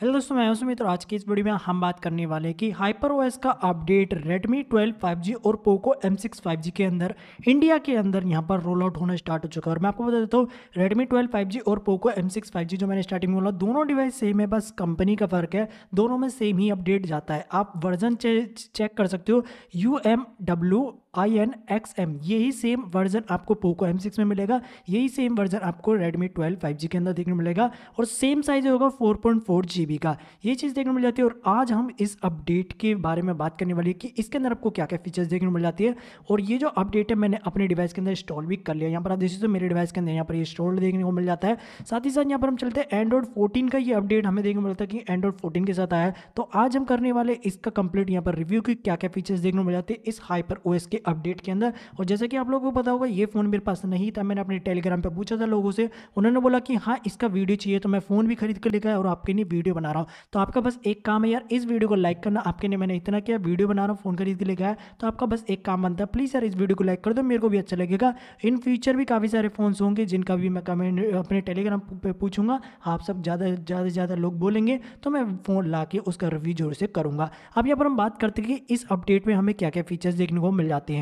hello दोस्तों मैं हूं सुमित्र आज की इस वीडियो में हम बात करने वाले हैं कि हाइपर ओएस का अपडेट रेडमी 12 5G और पोको M6 5G के अंदर इंडिया के अंदर यहां पर रोल आउट होना स्टार्ट हो चुका है और मैं आपको बता देता हूँ रेडमी 12 5G और पोको M6 5G जो मैंने स्टार्टिंग में बोला दोनों डिवाइस सेम है बस कंपनी का फ़र्क है दोनों में सेम ही अपडेट जाता है आप वर्जन चेक कर सकते हो U I N X M यही सेम वर्जन आपको पोको एम सिक्स में मिलेगा यही सेम वर्जन आपको रेडमी ट्वेल्व फाइव जी के अंदर देखने को मिलेगा और सेम साइज होगा four point four G B का ये चीज़ देखने को मिल जाती है और आज हम इस अपडेट के बारे में बात करने वाली है कि इसके अंदर आपको क्या क्या फीचर्स देखने को मिल जाती है और ये जो अपडेट है मैंने अपने डिवाइस के अंदर इंस्टॉल भी कर लिया यहाँ पर आप देखिए तो मेरे डिवाइस के अंदर यहाँ पर इंस्टॉल देखने को मिल जाता है साथ ही साथ यहाँ पर हम चलते हैं एंड्रॉइड फोर्टीन का ये अपडेट हमें देखने को मिलता है कि एंड्रॉइड फोर्टीन के साथ आया है तो आज हम करने वाले इसका कंप्लीट यहाँ पर रिव्यू की क्या क्या फीचर्स देखने को मिल जाते हैं इस हाइपर ओ के अपडेट के अंदर और जैसा कि आप लोगों को पता होगा ये फ़ोन मेरे पास नहीं था मैंने अपने टेलीग्राम पर पूछा था लोगों से उन्होंने बोला कि हाँ इसका वीडियो चाहिए तो मैं फ़ोन भी खरीद कर लेकर और आपके लिए वीडियो बना रहा हूँ तो आपका बस एक काम है यार इस वीडियो को लाइक करना आपके लिए मैंने इतना किया वीडियो बना रहा हूँ फ़ोन खरीद के लेकर आया तो आपका बस एक काम बनता है प्लीज़ यार इस वीडियो को लाइक कर दो मेरे को भी अच्छा लगेगा इन फ्यूचर भी काफ़ी सारे फ़ोन्स होंगे जिनका भी मैं कमेंट अपने टेलीग्राम पर पूछूंगा आप सब ज़्यादा ज़्यादा से ज़्यादा लोग बोलेंगे तो मैं फ़ोन ला के उसका रिव्यू जोर से करूँगा अब यहाँ पर हम बात करते हैं कि इस अपडेट में हमें क्या क्या फीचर्स देखने को मिल जाते हैं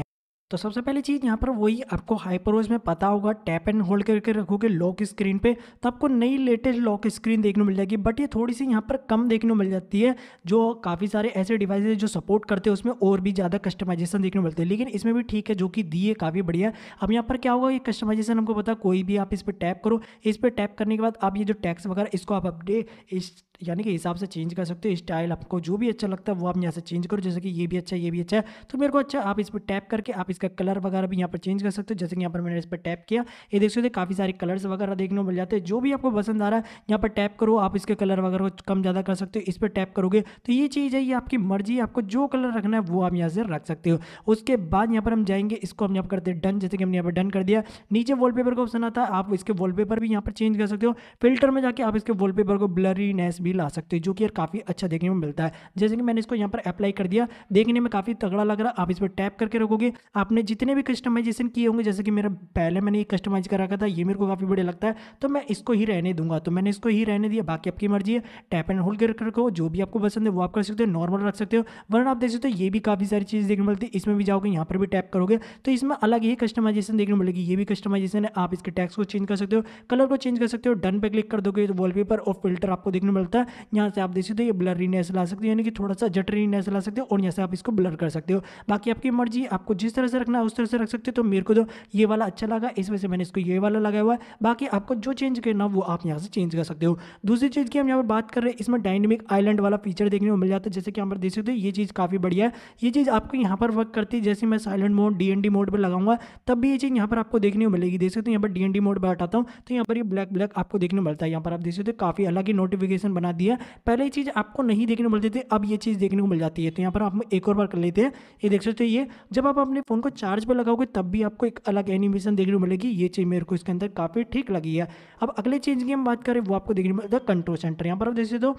तो सबसे पहली चीज़ यहाँ पर वही आपको हाइपरवाइज में पता होगा टैप एंड होल्ड करके रखोगे लॉक स्क्रीन पे तो आपको नई लेटेस्ट लॉक स्क्रीन देखने मिल जाएगी बट ये थोड़ी सी यहाँ पर कम देखने मिल जाती है जो काफ़ी सारे ऐसे डिवाइसेज जो सपोर्ट करते हैं उसमें और भी ज़्यादा कस्टमाइजेशन देखने मिलते हैं लेकिन इसमें भी ठीक है जो कि दी है काफ़ी बढ़िया अब यहाँ पर क्या होगा ये कस्टमाइजेशन हमको पता कोई भी आप इस पर टैप करो इस पर टैप करने के बाद आप ये जो टैक्स वगैरह इसको आप अपडेट इस यानी कि हिसाब से चेंज कर सकते हो स्टाइल आपको जो भी अच्छा लगता है वो आप यहाँ से चेंज करो जैसे कि ये भी अच्छा है ये भी अच्छा है तो मेरे को अच्छा आप इस पर टैप करके आप इसका कलर वगैरह भी यहाँ पर चेंज कर सकते हो जैसे कि यहाँ पर मैंने इस पर टैप किया ये देख सकते काफ़ी सारे कलर्स वगैरह देखने को मिल जाते हैं जो भी आपको पसंद आ रहा है यहाँ पर टैप करो आप इसके कलर वगैरह को कम ज़्यादा कर सकते हो इस पर टैप करोगे तो ये चीज़ है ये आपकी मर्जी आपको जो कलर रखना है वो आप यहाँ से रख सकते हो उसके बाद यहाँ पर हम जाएंगे इसको हम यहाँ पर करते हैं डन जैसे कि हमने यहाँ पर डन कर दिया नीचे वॉलपेपर का ऑप्शन आता है आप इसके वॉलपेपर भी यहाँ पर चेंज कर सकते हो फिल्टर में जाके आप इसके पेपर को ब्लरी नेस भी ला सकते हो जो कि यार काफ़ी अच्छा देखने में मिलता है जैसे कि मैंने इसको यहाँ पर अप्लाई कर दिया देखने में काफ़ी तगड़ा लग रहा आप इस पर टैप करके रखोगे आपने जितने भी कस्टमाइजेशन किए होंगे जैसे कि मेरा पहले मैंने ये कस्टमाइज कर रखा था ये मेरे को काफ़ी बढ़िया लगता है तो मैं इसको ही रहने दूंगा तो मैंने इसको ही रहने दिया बाकी आपकी मर्जी है टैप एंड होल्ड करके रखो जो भी आपको पसंद है वो आप कर सकते हो नॉर्मल रख सकते हो वरना आप देख सकते हो ये भी काफ़ी सारी चीज़ देखने मिलती है इसमें भी जाओगे यहाँ पर भी टैप करोगे तो इसमें अलग ही कस्टमाइजेशन देखने मिलेगी ये भी कस्टमाइजेशन है आप इसके टैक्स को चेंज कर सकते हो कलर को चेंज कर सकते हो डन पर क्लिक कर दोगे तो वॉलपेपर और फिल्टर आपको देखने मिलता है होता है यहाँ से आप देख सकते हो ये ब्लरीनेस ला सकते हो यानी कि थोड़ा सा जटरीनेस ला सकते हो और यहाँ से आप इसको ब्लर कर सकते हो बाकी आपकी मर्जी आपको जिस तरह से रखना है उस तरह से रख सकते हो तो मेरे को तो ये वाला अच्छा लगा इस वजह से मैंने इसको ये वाला लगाया हुआ है बाकी आपको जो चेंज करना वो आप यहाँ से चेंज कर सकते हो दूसरी चीज़ की हम यहाँ पर बात कर रहे हैं इसमें डायनेमिक आइलैंड वाला फीचर देखने को मिल जाता है जैसे कि हम पर देख सकते हो ये चीज़ काफ़ी बढ़िया है ये चीज़ आपको यहाँ पर वर्क करती है जैसे मैं साइलेंट मोड डी मोड पर लगाऊंगा तब भी ये चीज़ यहाँ पर आपको देखने को मिलेगी देख सकते हो यहाँ पर डी मोड पर हटाता हूँ तो यहाँ पर ये ब्लैक ब्लैक आपको देखने को मिलता है यहाँ पर आप देख सकते हो काफ़ी अलग ही नोटिफिकेशन बना दिया पहले ये चीज़ आपको नहीं देखने को मिलती थी अब ये चीज़ देखने को मिल जाती है तो यहाँ पर आप एक और बार कर लेते हैं ये देख सकते हो ये जब आप अपने फ़ोन को चार्ज पर लगाओगे तब भी आपको एक अलग एनिमेशन देखने को मिलेगी ये चीज़ मेरे को इसके अंदर काफ़ी ठीक लगी है अब अगले चीज़ की हम बात करें वो आपको देखने को मिलता है कंट्रोल सेंटर यहाँ पर आप देख सकते हो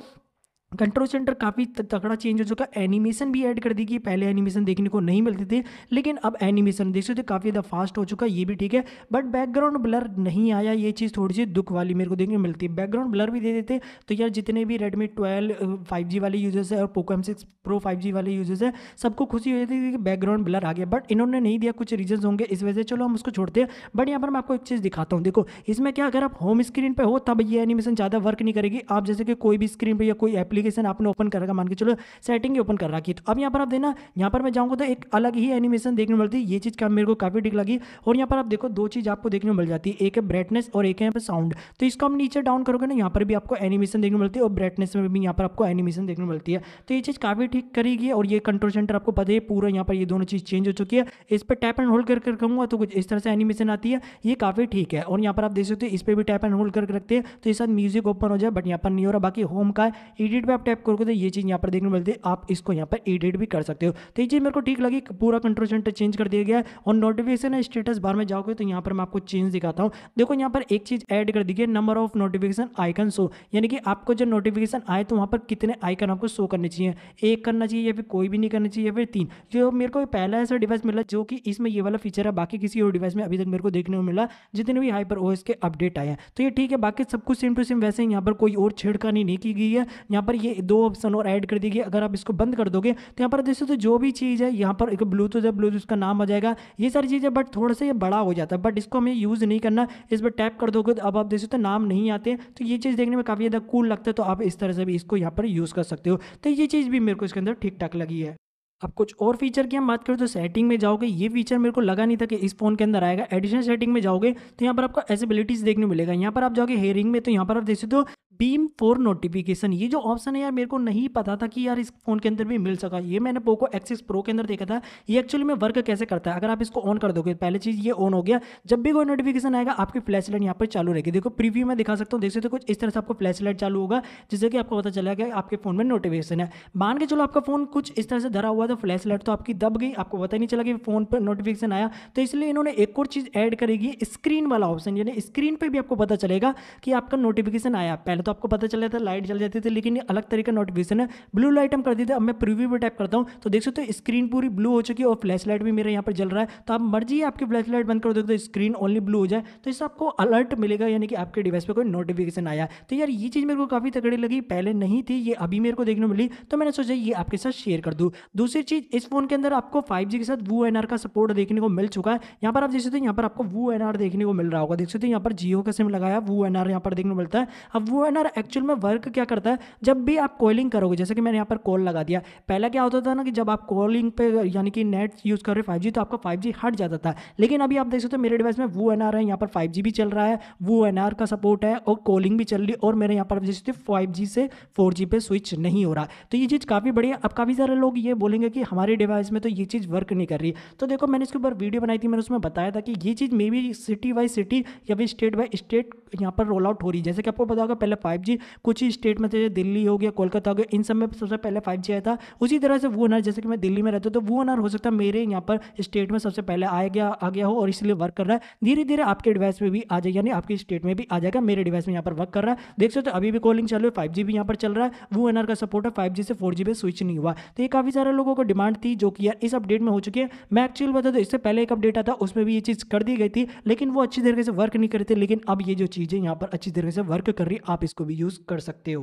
कंट्रोल सेंटर काफ़ी तगड़ा चेंज हो चुका एनिमेशन भी ऐड कर दी गई पहले एनिमेशन देखने को नहीं मिलते थे लेकिन अब एनिमेशन देख सकते काफ़ी ज़्यादा फास्ट हो चुका ये भी ठीक है बट बैकग्राउंड ब्लर नहीं आया ये चीज़ थोड़ी सी दुख वाली मेरे को देखने मिलती है बैकग्राउंड ब्लर भी दे देते तो यार जितने भी रेडमी ट्वेल्व फाइव वाले यूजर्स है और Poco M six pro five वाले यूजर्स है सबको खुशी हो जाती थी कि बैकग्राउंड ब्लर आ गया बट इन्होंने नहीं दिया कुछ रीजन होंगे इस वजह से चलो हम उसको छोड़ते हैं बट यहाँ पर मैं आपको एक चीज़ दिखाता हूँ देखो इसमें क्या अगर आप होम स्क्रीन पर हो तब ये एनिमेशन ज़्यादा वर्क नहीं करेगी आप जैसे कि कोई भी स्क्रीन पर या कोई एप्ली एप्लीकेशन आपने ओपन कर रखा मान के चलो सेटिंग ही ओपन कर रखी तो अब यहाँ पर आप देना यहाँ पर मैं जाऊँगा तो एक अलग ही एनिमेशन देखने को मिलती है ये चीज़ का मेरे को काफ़ी ठीक लगी और यहाँ पर आप देखो दो चीज़ आपको देखने को मिल जाती है एक है ब्राइटनेस और एक है यहाँ पर साउंड तो इसको हम नीचे डाउन करोगे ना यहाँ पर भी आपको एनिमेशन देखने को मिलती है और ब्राइटनेस में भी यहाँ पर आपको एनिमेशन देखने को मिलती है तो ये चीज़ काफ़ी ठीक करेगी और ये कंट्रोल सेंटर आपको पता है पूरा यहाँ पर ये दोनों चीज़ चेंज हो चुकी है इस पर टैप एंड होल्ड करके रखूँगा तो कुछ इस तरह से एनिमेशन आती है ये काफ़ी ठीक है और यहाँ पर आप देख सकते हो इस पर भी टैप एंड होल्ड करके रखते हैं तो इस साथ म्यूजिक ओपन हो जाए बट यहाँ पर नहीं हो रहा बाकी होम का एडिट पे आप टैप करोगे तो ये चीज़ यहाँ पर देखने मिलती है आप इसको यहाँ पर एडिट भी कर सकते हो तो ये चीज़ मेरे को ठीक लगी पूरा कंट्रोल सेंटर चेंज कर दिया गया और नोटिफिकेशन स्टेटस बार में जाओगे तो यहाँ पर मैं आपको चेंज दिखाता हूँ देखो यहाँ पर एक चीज़ ऐड कर दी गई number of notification icon show यानी कि आपको जब नोटिफिकेशन आए तो वहाँ पर कितने आइकन आपको शो करने चाहिए एक करना चाहिए या फिर कोई भी नहीं करना चाहिए या फिर तीन जो मेरे को पहला ऐसा डिवाइस मिला जो कि इसमें ये वाला फीचर है बाकी किसी और डिवाइस में अभी तक मेरे को देखने को मिला जितने भी हाइपर ओएस के अपडेट आए हैं तो ये ठीक है बाकी सब कुछ सेम टू सेम वैसे यहाँ पर कोई और छेड़खानी नहीं की गई है यहाँ पर ये दो ऑप्शन और ऐड कर दीजिए अगर आप इसको बंद कर दोगे तो यहाँ पर जैसे तो जो भी चीज़ है यहाँ पर एक ब्लूटूथ है ब्लूटूथ का नाम आ जाएगा ये सारी चीज़ें बट थोड़ा सा ये बड़ा हो जाता है बट इसको हमें यूज़ नहीं करना इस पर टैप कर दोगे तो अब आप जैसे तो नाम नहीं आते तो ये चीज़ देखने में काफ़ी ज़्यादा कूल लगता है तो आप इस तरह से भी इसको यहाँ पर यूज़ कर सकते हो तो ये चीज़ भी मेरे को इसके अंदर ठीक ठाक लगी है अब कुछ और फीचर की हम बात करें तो सेटिंग में जाओगे ये फीचर मेरे को लगा नहीं था कि इस फोन के अंदर आएगा एडिशनल सेटिंग में जाओगे तो यहाँ पर आपको एसेबिलिटीज देखने मिलेगा यहाँ पर आप जाओगे हेयरिंग में तो यहाँ पर आप देख सकते हो तो बीम फोर नोटिफिकेशन ये जो ऑप्शन है यार मेरे को नहीं पता था कि यार इस फ़ोन के अंदर भी मिल सका ये मैंने पोको एक्सिस प्रो के अंदर देखा था ये एक्चुअली में वर्क कैसे करता है अगर आप इसको ऑन कर दोगे पहले चीज़ ये ऑन हो गया जब भी कोई नोटिफिकेशन आएगा आपकी फ्लैश लाइट यहाँ पर चालू रहेगी देखो प्रीव्यू में दिखा सकता हूँ देख सकते हो कुछ इस तरह से आपको फ्लैश लाइट चालू होगा जिससे कि आपको पता चला गया आपके फ़ोन में नोटिफिकेशन है मान के चलो आपका फ़ोन कुछ इस तरह से धरा हुआ था फ्लैश लाइट तो आपकी दब गई आपको पता नहीं चला कि फ़ोन पर नोटिफिकेशन आया तो इसलिए इन्होंने एक और चीज़ ऐड करेगी स्क्रीन वाला ऑप्शन यानी स्क्रीन पर भी आपको पता चलेगा कि आपका नोटिफिकेशन आया पहले तो तो आपको पता चल जाता लाइट जल जाती थी लेकिन ये अलग तरीके का नोटिफिकेशन है ब्लू लाइट हम कर देते अब मैं प्रीव्यू भी टाइप करता हूँ तो देख सकते हो स्क्रीन पूरी ब्लू हो चुकी है और फ्लैश लाइट भी मेरे यहाँ पर जल रहा है तो आप मर्जी आपके फ्लैश लाइट बंद कर दो तो स्क्रीन ओनली ब्लू हो जाए तो इससे आपको अलर्ट मिलेगा यानी कि आपके डिवाइस पर कोई नोटिफिकेशन आया तो यार ये चीज़ मेरे को काफ़ी तगड़ी लगी पहले नहीं थी ये अभी मेरे को देखने मिली तो मैंने सोचा ये आपके साथ शेयर कर दूँ दूसरी चीज़ इस फोन के अंदर आपको फाइव के साथ वू एन का सपोर्ट देखने को मिल चुका है यहाँ पर आप देख सकते हैं यहाँ पर आपको वू एन देखने को मिल रहा होगा देख सकते हैं यहाँ पर जियो का सिम लगाया वो एन आर यहाँ पर देखने को मिलता है अब वो एन रिफाइनर एक्चुअल में वर्क क्या करता है जब भी आप कोयलिंग करोगे जैसे कि मैंने यहाँ पर कॉल लगा दिया पहले क्या होता था ना कि जब आप कॉलिंग पे यानी कि नेट यूज़ कर रहे फाइव जी तो आपका फाइव जी हट जाता था लेकिन अभी आप देख सकते हो मेरे डिवाइस में वो एन आर है यहाँ पर फाइव जी भी चल रहा है वो एन आर का सपोर्ट है और कॉलिंग भी चल रही और मेरे यहाँ पर जैसे सकते फाइव जी से फोर जी पे स्विच नहीं हो रहा तो ये चीज़ काफ़ी बढ़िया अब काफ़ी सारे लोग ये बोलेंगे कि हमारे डिवाइस में तो ये चीज़ वर्क नहीं कर रही तो देखो मैंने इसके ऊपर वीडियो बनाई थी मैंने उसमें बताया था कि ये चीज़ may be city by city या फिर स्टेट बाई स्टेट यहाँ पर रोल आउट हो रही है जैसे कि आपको पता होगा पहले फाइव जी कुछ ही स्टेट में जैसे दिल्ली हो गया कोलकाता हो गया इन सब में सबसे पहले फाइव जी आया था उसी तरह से वो अनार जैसे कि मैं दिल्ली में रहता हूँ तो वो अनार हो सकता है मेरे यहाँ पर स्टेट में सबसे पहले आ गया आ गया हो और इसलिए वर्क कर रहा है धीरे धीरे आपके डिवाइस में भी आ जाएगा यानी आपकी स्टेट में भी आ जाएगा मेरे डिवाइस में यहाँ पर वर्क कर रहा है देख सकते हो अभी भी कॉलिंग चालू है फाइव जी भी यहाँ पर चल रहा है वो एनआर का सपोर्ट है फाइव से फोर जी स्विच नहीं हुआ तो ये काफ़ी सारे लोगों को डिमांड थी जो कि यार इस अपडेट में हो चुकी है मैं एक्चुअल बता दूँ इससे पहले एक अपडेट आता उसमें भी ये चीज़ कर दी गई थी लेकिन वो अच्छी तरीके से वर्क नहीं करते लेकिन अब ये जो चीज़ें यहाँ पर अच्छी तरीके से वर्क कर रही आप इसको इसको भी यूज़ कर सकते हो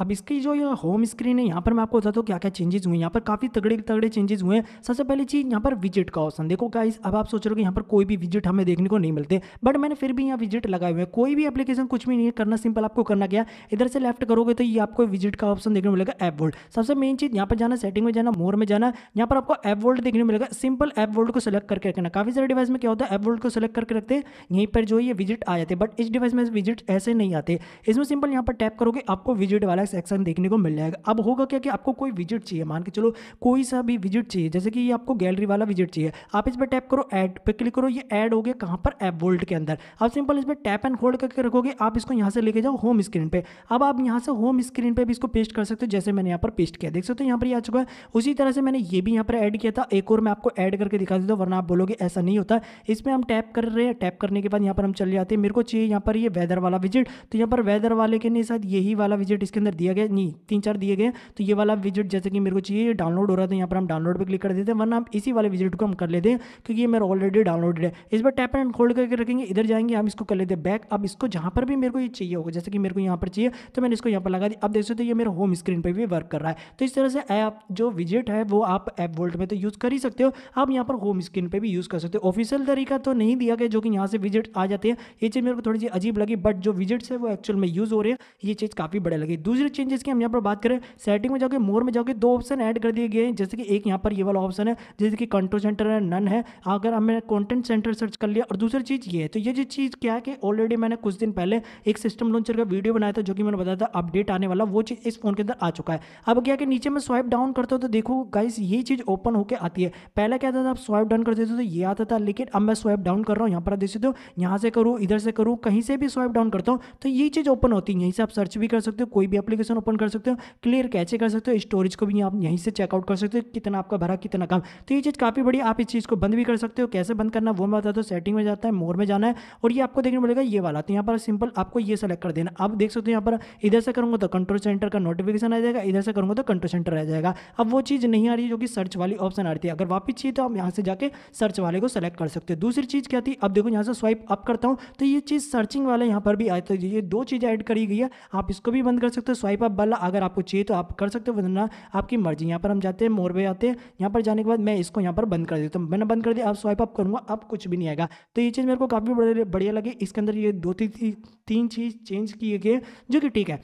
अब इसकी जो ये होम स्क्रीन है यहाँ पर मैं आपको बताता हूँ क्या क्या चेंजेस हुए यहाँ पर काफ़ी तगड़े तगड़े चेंजेस हुए हैं सबसे पहली चीज़ यहाँ पर विजिट का ऑप्शन देखो गाइस अब आप सोच रहे हो कि यहाँ पर कोई भी विजिट हमें देखने को नहीं मिलते बट मैंने फिर भी यहाँ विजिट लगाए हुए हैं कोई भी एप्लीकेशन कुछ भी नहीं करना सिंपल आपको करना क्या इधर से लेफ्ट करोगे तो ये आपको विजिट का ऑप्शन देखने को मिलेगा एप वर्ल्ड सबसे मेन चीज़ यहाँ पर जाना सेटिंग में जाना मोर में जाना यहाँ पर आपको एप वर्ल्ड देखने को मिलेगा सिंपल एप वर्ल्ड को सिलेक्ट करके रखना काफ़ी सारे डिवाइस में क्या होता है एप वर्ल्ड को सिलेक्ट करके रखते हैं यहीं पर जो ये विजिट आ जाते बट इस डिवाइस में विजिट ऐसे नहीं आते इसमें सिंपल यहाँ पर टैप करोगे आपको विजिट वाला रिलैक्स एक्शन देखने को मिल जाएगा अब होगा क्या कि आपको कोई विजिट चाहिए मान के चलो कोई सा भी विजिट चाहिए जैसे कि ये आपको गैलरी वाला विजिट चाहिए आप इस पर टैप करो ऐड पर क्लिक करो ये ऐड हो गया कहाँ पर ऐप वोल्ट के अंदर आप सिंपल इस पर टैप एंड होल्ड करके रखोगे आप इसको यहाँ से लेके जाओ होम स्क्रीन पर अब आप यहाँ से होम स्क्रीन पर भी इसको पेस्ट कर सकते हो जैसे मैंने यहाँ पर पेस्ट किया देख सकते हो यहाँ पर आ चुका है उसी तरह से मैंने ये भी यहाँ पर ऐड किया था एक और मैं आपको ऐड करके दिखा देता हूँ वरना आप बोलोगे ऐसा नहीं होता इसमें हम टैप कर रहे हैं टैप करने के बाद यहाँ पर हम चले जाते हैं मेरे को चाहिए यहाँ पर ये वेदर वाला विजिट तो यहाँ पर वेदर वाले के नहीं शायद यही वाला विजिट इसके अंदर अगर दिया गया नहीं तीन चार दिए गए तो ये वाला विजिट जैसे कि मेरे को चाहिए डाउनलोड हो रहा था तो यहाँ पर हम डाउनलोड पर क्लिक कर देते हैं वरना आप इसी वाले विजिट को हम कर लेते हैं क्योंकि ये मेरा ऑलरेडी डाउनलोडेड है इस बार टैप एंड होल्ड करके रखेंगे इधर जाएंगे हम इसको कर लेते हैं बैक अब इसको जहाँ पर भी मेरे को ये चाहिए होगा जैसे कि मेरे को यहाँ पर चाहिए तो मैंने इसको यहाँ पर लगा दी अब देख सकते हो ये मेरा होम स्क्रीन पर भी वर्क कर रहा है तो इस तरह से ऐप जो विजिट है वो आप ऐप वोल्ट में तो यूज़ कर ही सकते हो आप यहाँ पर होम स्क्रीन पर भी यूज़ कर सकते हो ऑफिशियल तरीका तो नहीं दिया गया जो कि यहाँ से विजिट आ जाते हैं ये चीज़ मेरे को थोड़ी सी अजीब लगी बट जो विजिट्स है वो एक्चुअल में यूज़ हो रहे हैं ये चीज़ काफ़ी बड़े लगी दूसरी दूसरे चेंजेस की हम यहाँ पर बात करें सेटिंग में जाओगे मोर में जाओगे दो ऑप्शन ऐड कर दिए गए हैं जैसे कि एक यहाँ पर ये वाला ऑप्शन है जैसे कि कंट्रोल सेंटर है नन है अगर हमने कॉन्टेंट सेंटर सर्च कर लिया और दूसरी चीज़ ये है तो ये जो चीज़ क्या है कि ऑलरेडी मैंने कुछ दिन पहले एक सिस्टम लॉन्चर का वीडियो बनाया था जो कि मैंने बताया था अपडेट आने वाला वो चीज़ इस फोन के अंदर आ चुका है अब क्या कि नीचे में स्वाइप डाउन करता हूँ तो देखो गाइस ये चीज़ ओपन होकर आती है पहले क्या था आप स्वाइप डाउन कर देते तो ये आता था लेकिन अब मैं स्वाइप डाउन कर रहा हूँ यहाँ पर देख सकते हो यहाँ से करूँ इधर से करूँ कहीं से भी स्वाइप डाउन करता हूँ तो ये चीज़ ओपन होती है यहीं से आप सर्च भी कर सकते हो कोई भी अपने एप्लीकेशन ओपन कर सकते हो क्लियर कैसे कर सकते हो स्टोरेज को भी आप यहीं से चेकआउट कर सकते हो कितना आपका भरा कितना कम तो ये चीज़ काफ़ी बड़ी आप इस चीज़ को बंद भी कर सकते हो कैसे बंद करना वो मैं बताता हूँ सेटिंग में जाता है मोर में जाना है और ये आपको देखने मिलेगा ये वाला तो यहाँ पर सिंपल आपको ये सेलेक्ट कर देना आप देख सकते हो यहाँ पर इधर से करूँगा तो कंट्रोल सेंटर का नोटिफिकेशन आ जाएगा इधर से करूँगा तो कंट्रोल सेंटर आ जाएगा अब वो चीज़ नहीं आ रही जो कि सर्च वाली ऑप्शन आ रही थी अगर वापस चाहिए तो आप यहाँ से जाकर सर्च वाले को सेलेक्ट कर सकते हो दूसरी चीज़ क्या थी अब देखो यहाँ से स्वाइप अप करता हूँ तो ये चीज़ सर्चिंग वाले यहाँ पर भी आए तो ये दो चीज़ें ऐड करी गई है आप इसको भी बंद कर सकते हो स्वाइप अप वाला अगर आपको चाहिए तो आप कर सकते हो वरना आपकी मर्जी यहाँ पर हम जाते हैं मोरवे आते हैं यहाँ पर जाने के बाद मैं इसको यहाँ पर बंद कर देता हूँ मैंने बंद कर दिया अब स्वाइप अप करूँगा अब कुछ भी नहीं आएगा तो ये चीज़ मेरे को काफ़ी बढ़िया लगी इसके अंदर ये दो तीन तीन चीज़ चेंज किए गए जो कि ठीक है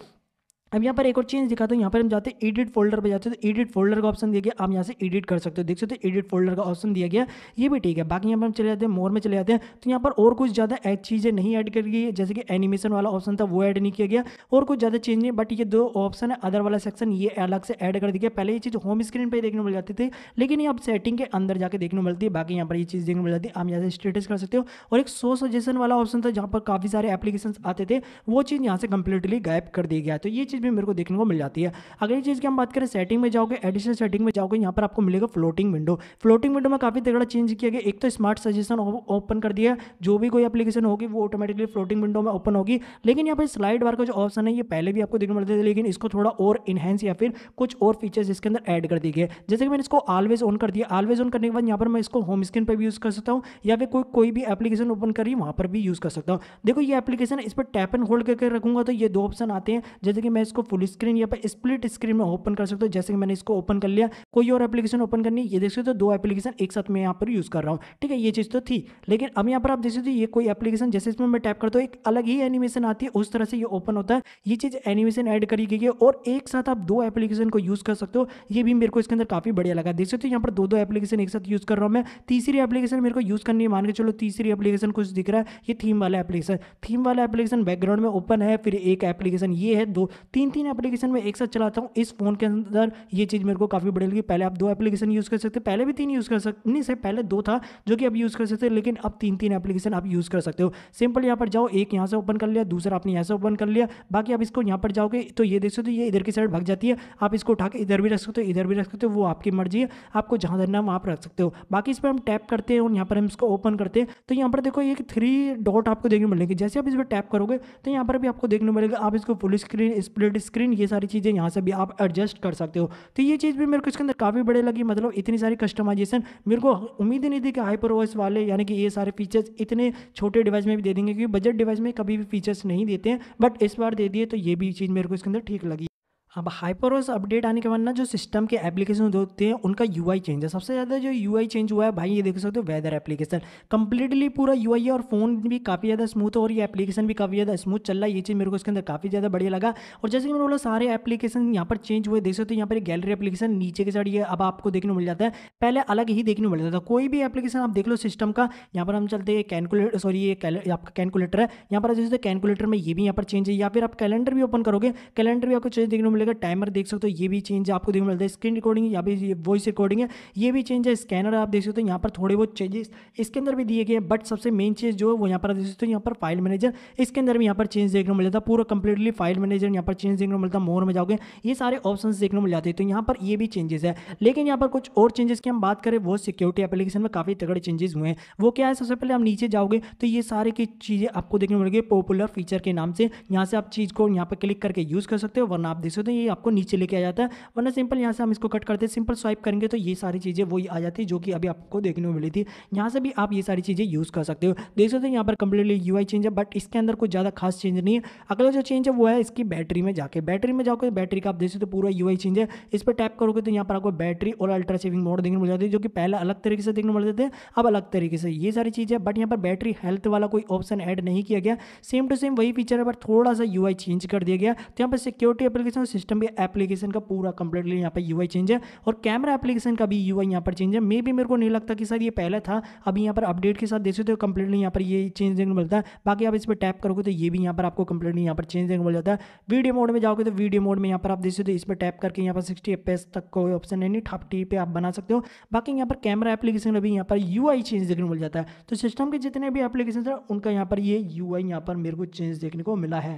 अब यहाँ पर एक और चेंज दिखाते हैं यहाँ पर हम जाते हैं एडिट फोल्डर पर जाते हैं तो एडिट फोल्डर का ऑप्शन दिया गया आप यहाँ से एडिट कर सकते हो देख सकते हो एडिट फोल्डर का ऑप्शन दिया गया ये भी ठीक है बाकी यहाँ पर हम चले जाते हैं मोर में चले जाते हैं तो यहाँ पर और कुछ ज़्यादा चीज़ें नहीं ऐड कर गई है जैसे कि एनिमेशन वाला ऑप्शन था वो ऐड नहीं किया गया और कुछ ज़्यादा चेंज नहीं बट ये दो ऑप्शन है अदर वाला सेक्शन ये अलग से ऐड कर दिया पहले ये चीज़ होम स्क्रीन पर देखने मिल जाती थी लेकिन ये आप सेटिंग के अंदर जाकर देखने मिलती है बाकी यहाँ पर ये चीज़ देखने मिल जाती है आप यहाँ से स्टेटस कर सकते हो और एक सो सजेशन वाला ऑप्शन था जहाँ पर काफ़ी सारे एप्लीकेशन आते थे वो चीज़ यहाँ से कंप्लीटली गायब कर दिया गया तो ये चीज़ चीज़ भी मेरे को देखने को मिल जाती है अगली चीज़ की हम बात करें सेटिंग में जाओगे एडिशनल सेटिंग में जाओगे यहाँ पर आपको मिलेगा फ्लोटिंग विंडो फ्लोटिंग विंडो में काफ़ी तगड़ा चेंज किया गया एक तो स्मार्ट सजेशन ओपन कर दिया जो भी कोई एप्लीकेशन होगी वो ऑटोमेटिकली फ्लोटिंग विंडो में ओपन होगी लेकिन यहाँ पर स्लाइड बार का जो ऑप्शन है ये पहले भी आपको देखने मिलते थे लेकिन इसको थोड़ा और इनहेंस या फिर कुछ और फीचर्स इसके अंदर एड कर दिए गए जैसे कि मैंने इसको ऑलवेज ऑन कर दिया ऑलवेज ऑन करने के बाद यहाँ पर मैं इसको होम स्क्रीन पर भी यूज़ कर सकता हूँ या फिर कोई कोई भी एप्लीकेशन ओपन करी वहाँ पर भी यूज़ कर सकता हूँ देखो ये एप्लीकेशन इस पर टैप एंड होल्ड करके रखूंगा तो ये दो ऑप्शन आते हैं जैसे कि मैं इसको फुल स्क्रीन या फिर स्प्लिट स्क्रीन में ओपन कर सकते हो जैसे कि मैंने इसको ओपन कर लिया कोई और एप्लीकेशन ओपन करनी ये देख सकते हो दो एप्लीकेशन एक साथ मैं यहाँ पर यूज़ कर रहा हूँ ठीक है ये चीज़ तो थी लेकिन अब यहाँ पर आप देख सकते हो ये कोई एप्लीकेशन जैसे इसमें मैं टैप करता हूँ एक अलग ही एनिमेशन आती है उस तरह से ये ओपन होता है ये चीज़ एनिमेशन ऐड करी गई है और एक साथ आप दो एप्लीकेशन को यूज़ कर सकते हो ये भी मेरे को इसके अंदर काफ़ी बढ़िया लगा देख सकते हो यहाँ पर दो दो एप्लीकेशन एक साथ यूज़ कर रहा हूँ मैं तीसरी एप्लीकेशन मेरे को यूज़ करनी है मान के चलो तीसरी एप्लीकेशन कुछ दिख रहा है ये थीम वाला एप्लीकेशन थीम वाला एप्लीकेशन बैकग्राउंड में ओपन है फिर एक एप्लीकेशन ये है दो तीन तीन एप्लीकेशन में एक साथ चलाता हूँ इस फोन के अंदर ये चीज़ मेरे को काफ़ी बढ़िया लगी पहले आप दो एप्लीकेशन यूज़ कर सकते पहले भी तीन यूज़ कर सकते नहीं सर पहले दो था जो कि आप यूज़ कर सकते लेकिन अब तीन तीन एप्लीकेशन आप यूज़ कर सकते हो सिंपल यहाँ पर जाओ एक यहाँ से ओपन कर लिया दूसरा आपने यहाँ से ओपन कर लिया बाकी आप इसको यहाँ पर जाओगे तो ये देख सकते हो ये इधर की साइड भाग जाती है आप इसको उठा के इधर भी रख सकते हो इधर भी रख सकते हो वो आपकी मर्जी है आपको जहाँ धरना वहाँ पर रख सकते हो बाकी इस पर हम टैप करते हैं और यहाँ पर हम इसको ओपन करते हैं तो यहाँ पर देखो एक थ्री डॉट आपको देखने मिलेंगे जैसे आप इस पर टैप करोगे तो यहाँ पर भी आपको देखने मिलेगा आप इसको full screen split split screen ये सारी चीज़ें यहाँ से भी आप एडजस्ट कर सकते हो तो ये चीज़ भी मेरे को इसके अंदर काफ़ी बड़े लगी मतलब इतनी सारी कस्टमाइजेशन मेरे को उम्मीद ही नहीं थी कि हाइपर ओएस वाले यानी कि ये सारे फीचर्स इतने छोटे डिवाइस में भी दे देंगे क्योंकि बजट डिवाइस में कभी भी फीचर्स नहीं देते हैं बट इस बार दे दिए तो ये भी चीज़ मेरे को इसके अंदर ठीक लगी अब हाइपर अपडेट आने के बाद ना जो सिस्टम के एप्लीकेशन होते हैं उनका यू आई चेंज है सबसे ज़्यादा जो यू आई चेंज हुआ है भाई ये देख सकते हो वेदर एप्लीकेशन कंप्लीटली पूरा यू आई है और फोन भी काफ़ी ज़्यादा स्मूथ है और ये एप्लीकेशन भी काफ़ी ज़्यादा स्मूथ चल रहा है ये चीज़ मेरे को इसके अंदर काफ़ी ज़्यादा बढ़िया लगा और जैसे कि मैंने बोला सारे एप्लीकेशन यहाँ पर चेंज हुए देख सकते हो यहाँ पर गैलरी एप्लीकेशन नीचे के साइड ये अब आपको देखने मिल जाता है पहले अलग ही देखने मिल जाता था कोई भी एप्लीकेशन आप देख लो सिस्टम का यहाँ पर हम चलते हैं कैलकुलेटर सॉरी ये आपका कैलकुलेटर है यहाँ पर जैसे कैलकुलेटर में ये भी यहाँ पर चेंज है या फिर आप कैलेंडर भी ओपन करोगे कैलेंडर भी आपको चेंज देखने मिलेगा टाइमर देख सकते हो ये भी चेंज आपको देखने मिलता है स्क्रीन रिकॉर्डिंग या भी वॉइस रिकॉर्डिंग है ये भी चेंज है स्कैनर आप देख सकते हो यहाँ पर थोड़े बहुत चेंजेस इसके अंदर भी दिए गए हैं बट सबसे मेन चीज़ जो है वो यहाँ पर देख सकते हो यहाँ पर फाइल मैनेजर इसके अंदर भी यहाँ पर चेंज देखने को मिलता है पूरा कंप्लीटली फाइल मैनेजर यहाँ पर चेंज देखने को मिलता है मोर में जाओगे ये सारे ऑप्शन देखने को मिल जाते हैं तो यहाँ पर ये भी चेंजेस है लेकिन यहाँ पर कुछ और चेंजेस की हम बात करें वो सिक्योरिटी एप्लीकेशन में काफ़ी तगड़े चेंजेस हुए हैं वो क्या है सबसे पहले हम नीचे जाओगे तो ये सारे की चीज़ें आपको देखने को मिलेगी पॉपुलर फीचर के नाम से यहाँ से आप चीज़ को यहाँ पर क्लिक करके यूज़ कर सकते हो वरना आप देख सकते हो तो ये आपको नीचे लेके आ जाता है वरना सिंपल यहाँ से हम इसको कट करते हैं सिंपल स्वाइप करेंगे तो ये सारी चीज़ें वही आ जाती है जो कि अभी आपको देखने को मिली थी यहाँ से भी आप ये सारी चीज़ें यूज़ कर सकते हो देख सकते हैं यहाँ पर कंप्लीटली यू चेंज है बट इसके अंदर कोई ज़्यादा खास चेंज नहीं है अगला जो चेंज है वो है इसकी बैटरी में जाके बैटरी में जाओगे बैटरी का आप देख सकते हो पूरा यू चेंज है इस पर टैप करोगे तो यहाँ पर आपको बैटरी और अल्ट्रा सेविंग मोड देखने मिल जाती है जो कि पहले अलग तरीके से देखने मिलते थे अब अलग तरीके से ये सारी चीज़ है बट यहाँ पर बैटरी हेल्थ वाला कोई ऑप्शन ऐड नहीं किया गया सेम टू सेम वही फीचर है बट थोड़ा सा यू चेंज कर दिया गया तो यहाँ पर सिक्योरिटी एप्लीकेशन सिस्टम भी एप्लीकेशन का पूरा कंप्लीटली यहाँ पर यू चेंज है और कैमरा एप्लीकेशन का भी यू यहाँ पर चेंज है मे भी मेरे को नहीं लगता कि सर ये पहले था अभी यहाँ पर अपडेट के साथ सकते हो तो कंप्लीटली यहाँ पर ये चेंज देखने को मिलता है बाकी आप इस पर टैप करोगे तो ये भी यहाँ पर आपको कंप्लीटली यहाँ पर चेंज देखने को मिल जाता है वीडियो मोड में जाओगे तो वीडियो मोड में यहाँ पर आप देख सकते हो इस पर टैप करके यहाँ पर सिक्सटी एफ तक कोई ऑप्शन नहीं थर्टी पे आप बना सकते हो बाकी यहाँ पर कैमरा एप्लीकेशन भी यहाँ पर यू चेंज देखने को मिल जाता है तो सिस्टम के जितने भी एप्लीकेशन है उनका यहाँ पर ये यू आई यहाँ पर मेरे को चेंज देखने को मिला है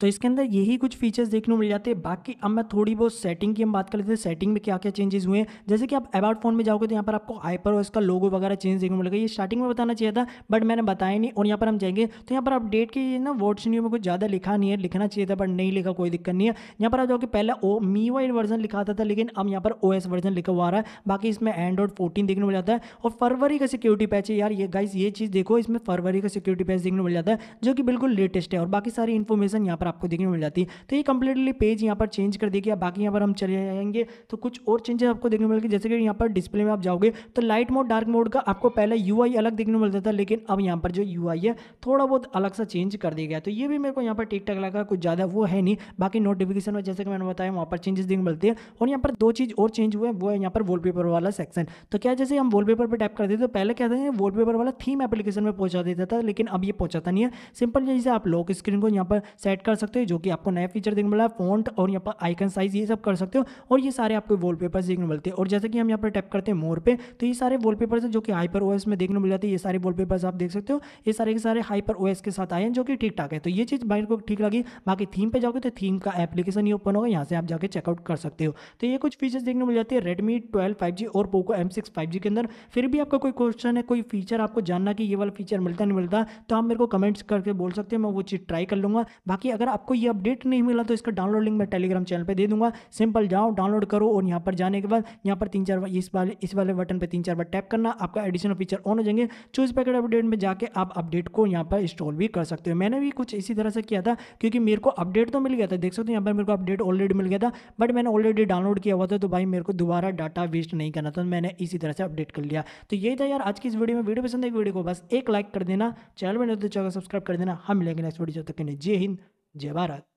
तो इसके अंदर यही कुछ फीचर्स देखने को मिल जाते हैं बाकी अब मैं थोड़ी बहुत सेटिंग की हम बात कर लेते हैं सेटिंग में क्या क्या चेंजेस हुए हैं जैसे कि आप अबाउट फोन में जाओगे तो यहाँ पर आपको आईपर और इसका लोगो वगैरह चेंज देखने को मिलेगा ये स्टार्टिंग में बताना चाहिए था बट मैंने बताया नहीं और यहाँ पर हम जाएंगे तो यहाँ पर अपडेट के ना वर्ड्स न्यू में कुछ ज़्यादा लिखा नहीं है लिखना चाहिए था बट नहीं लिखा कोई दिक्कत नहीं है यहाँ पर आप जाओगे पहले ओ मी वाइड वर्जन लिखा था, था लेकिन अब यहाँ पर ओ एस वर्जन लिखा हुआ रहा है बाकी इसमें एंड्रॉइड फोर्टीन देखने को मिल जाता है और फरवरी का सिक्योरिटी पैच है यार ये गाइज ये चीज़ देखो इसमें फरवरी का सिक्योरिटी पैच देखने को मिल जाता है जो कि बिल्कुल लेटेस्ट है और बाकी सारी इन्फॉर्मेशन यहाँ पर आपको देखने को मिल जाती है तो ये कंप्लीटली पेज यहाँ पर चेंज कर देगी बाकी यहाँ पर हम चले जाएंगे तो कुछ और चेंजेस आपको देखने को मिलेगी जैसे कि यहाँ पर डिस्प्ले में आप जाओगे तो लाइट मोड डार्क मोड का आपको पहले यू अलग देखने को मिलता था लेकिन अब यहाँ पर जो यू है थोड़ा बहुत अलग सा चेंज कर दिया गया तो ये भी मेरे को यहाँ पर ठीक ठाक लगा कुछ ज़्यादा वो है नहीं बाकी नोटिफिकेशन में जैसे कि मैंने बताया वहाँ पर चेंजेस देखने मिलते हैं और यहाँ पर दो चीज़ और चेंज हुए वो है यहाँ पर वॉलपेपर वाला सेक्शन तो क्या जैसे हम वॉलपेपर पर टैप करते थे तो पहले क्या था वॉलपेपर वाला थीम एप्लीकेशन में पहुँचा देता था लेकिन अब ये पहुँचाता नहीं है सिंपल जैसे आप लॉक स्क्रीन को यहाँ पर सेट कर सकते हो जो कि आपको नया फीचर देखने मिला है फॉन्ट और यहाँ पर आइकन साइज ये सब कर सकते हो और ये सारे आपको वॉल देखने मिलते हैं और जैसे कि हम यहाँ पर टैप करते हैं मोर पे तो ये सारे वॉल पेपर हैं जो कि हाइपर ओएस में देखने मिल जाते हैं ये सारे वॉल पेपर आप देख सकते हो ये सारे के सारे हाइपर ओएस के साथ आए हैं जो कि ठीक ठाक है तो ये चीज़ बाइक को ठीक लगी बाकी थीम पर जाओगे तो थीम का एप्लीकेशन ही ओपन होगा यहाँ से आप जाकर चेकआउट कर सकते हो तो ये कुछ फीचर्स देखने मिल जाते हैं रेडमी ट्वेल्व फाइव और पोको एम सिक्स के अंदर फिर भी आपका कोई क्वेश्चन है कोई फीचर आपको जानना कि ये वाला फीचर मिलता नहीं मिलता तो आप मेरे को कमेंट्स करके बोल सकते हैं मैं वो चीज़ ट्राई कर लूँगा बाकी अगर आपको ये अपडेट नहीं मिला तो इसका डाउनलोड लिंक मैं टेलीग्राम चैनल पर दे दूंगा सिंपल जाओ डाउनलोड करो और यहाँ पर जाने के बाद यहाँ पर तीन चार इस वाले इस वाले बटन पर तीन चार बार टैप करना आपका एडिशनल फीचर ऑन हो जाएंगे चूज पैकेट अपडेट में जाके आप अपडेट को यहाँ पर इंस्टॉल भी कर सकते हो मैंने भी कुछ इसी तरह से किया था क्योंकि मेरे को अपडेट तो मिल गया था देख सकते हो यहाँ पर मेरे को अपडेट ऑलरेडी मिल गया था बट मैंने ऑलरेडी डाउनलोड किया हुआ था तो भाई मेरे को दोबारा डाटा वेस्ट नहीं करना था मैंने इसी तरह से अपडेट कर लिया तो यही था यार आज की इस वीडियो में वीडियो पसंद है वीडियो को बस एक लाइक कर देना तो चैनल में नहीं तो सब्सक्राइब कर देना हम मिलेंगे नेक्स्ट वीडियो तक के लिए जय हिंद llevar a